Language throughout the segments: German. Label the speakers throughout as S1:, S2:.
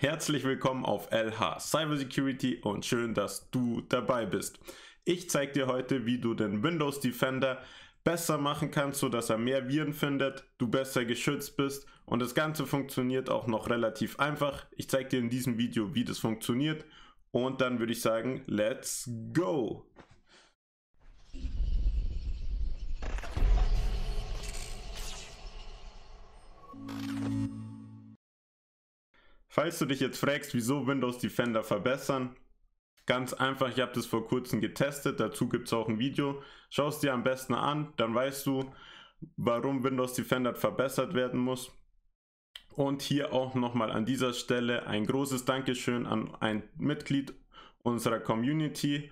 S1: Herzlich willkommen auf LH Cybersecurity und schön, dass du dabei bist. Ich zeige dir heute, wie du den Windows Defender besser machen kannst, sodass er mehr Viren findet, du besser geschützt bist und das Ganze funktioniert auch noch relativ einfach. Ich zeige dir in diesem Video, wie das funktioniert und dann würde ich sagen, let's go! Falls du dich jetzt fragst, wieso Windows Defender verbessern, ganz einfach, ich habe das vor kurzem getestet, dazu gibt es auch ein Video. Schau es dir am besten an, dann weißt du, warum Windows Defender verbessert werden muss. Und hier auch nochmal an dieser Stelle ein großes Dankeschön an ein Mitglied unserer Community,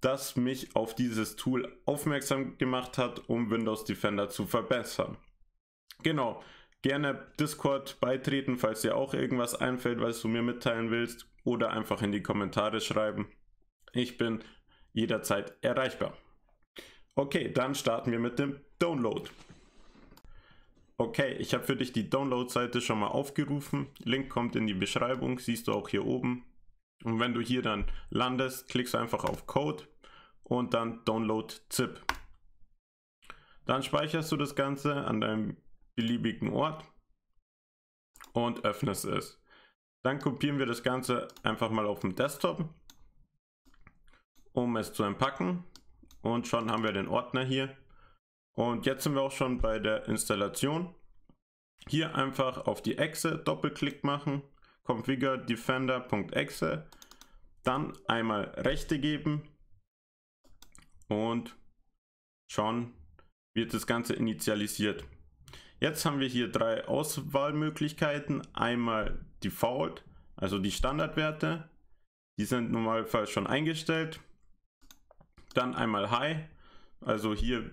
S1: das mich auf dieses Tool aufmerksam gemacht hat, um Windows Defender zu verbessern. Genau, Gerne Discord beitreten, falls dir auch irgendwas einfällt, was du mir mitteilen willst, oder einfach in die Kommentare schreiben. Ich bin jederzeit erreichbar. Okay, dann starten wir mit dem Download. Okay, ich habe für dich die Download-Seite schon mal aufgerufen. Link kommt in die Beschreibung, siehst du auch hier oben. Und wenn du hier dann landest, klickst du einfach auf Code und dann Download ZIP. Dann speicherst du das Ganze an deinem beliebigen Ort und öffnest es. Dann kopieren wir das Ganze einfach mal auf dem Desktop, um es zu entpacken. Und schon haben wir den Ordner hier. Und jetzt sind wir auch schon bei der Installation. Hier einfach auf die Exe Doppelklick machen, configure defender.exe, dann einmal Rechte geben und schon wird das Ganze initialisiert. Jetzt haben wir hier drei Auswahlmöglichkeiten. Einmal Default, also die Standardwerte. Die sind normalerweise schon eingestellt. Dann einmal High. Also hier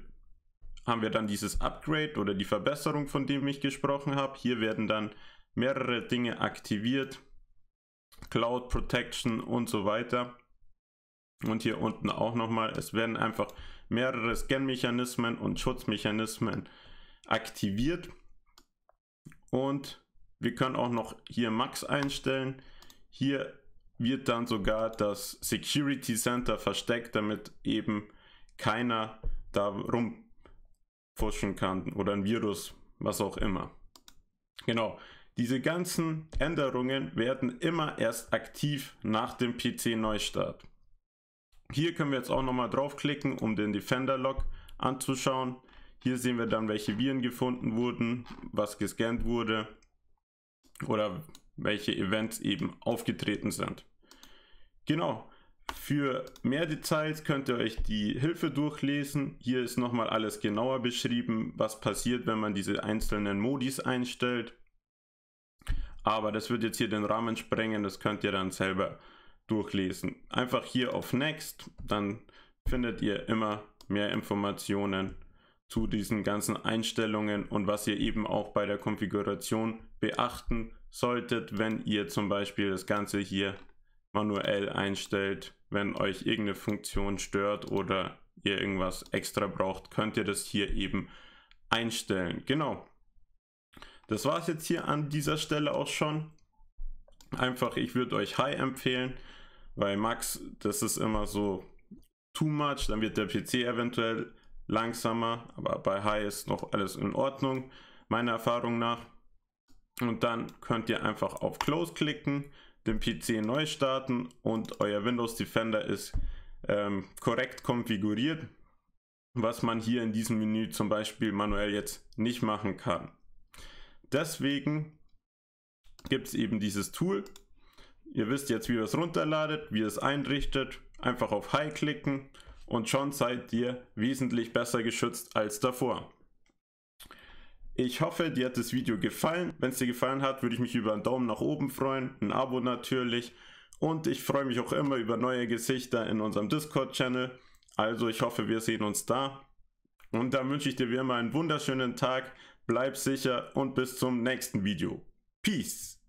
S1: haben wir dann dieses Upgrade oder die Verbesserung, von dem ich gesprochen habe. Hier werden dann mehrere Dinge aktiviert. Cloud Protection und so weiter. Und hier unten auch nochmal, es werden einfach mehrere Scan-Mechanismen und Schutzmechanismen aktiviert. Und wir können auch noch hier Max einstellen. Hier wird dann sogar das Security Center versteckt, damit eben keiner da rumfuschen kann oder ein Virus, was auch immer. Genau, diese ganzen Änderungen werden immer erst aktiv nach dem PC-Neustart. Hier können wir jetzt auch nochmal draufklicken, um den Defender-Log anzuschauen. Hier sehen wir dann, welche Viren gefunden wurden, was gescannt wurde oder welche Events eben aufgetreten sind. Genau, für mehr Details könnt ihr euch die Hilfe durchlesen. Hier ist nochmal alles genauer beschrieben, was passiert, wenn man diese einzelnen Modis einstellt. Aber das wird jetzt hier den Rahmen sprengen, das könnt ihr dann selber durchlesen. Einfach hier auf Next, dann findet ihr immer mehr Informationen zu diesen ganzen Einstellungen und was ihr eben auch bei der Konfiguration beachten solltet, wenn ihr zum Beispiel das Ganze hier manuell einstellt, wenn euch irgendeine Funktion stört oder ihr irgendwas extra braucht, könnt ihr das hier eben einstellen. Genau. Das war es jetzt hier an dieser Stelle auch schon. Einfach, ich würde euch High empfehlen, weil Max, das ist immer so too much, dann wird der PC eventuell langsamer, aber bei High ist noch alles in Ordnung, meiner Erfahrung nach. Und dann könnt ihr einfach auf Close klicken, den PC neu starten und euer Windows Defender ist ähm, korrekt konfiguriert, was man hier in diesem Menü zum Beispiel manuell jetzt nicht machen kann. Deswegen gibt es eben dieses Tool. Ihr wisst jetzt, wie ihr es runterladet, wie ihr es einrichtet. Einfach auf High klicken und schon seid ihr wesentlich besser geschützt als davor. Ich hoffe, dir hat das Video gefallen. Wenn es dir gefallen hat, würde ich mich über einen Daumen nach oben freuen, ein Abo natürlich und ich freue mich auch immer über neue Gesichter in unserem Discord-Channel. Also ich hoffe, wir sehen uns da. Und dann wünsche ich dir wie immer einen wunderschönen Tag, bleib sicher und bis zum nächsten Video. Peace!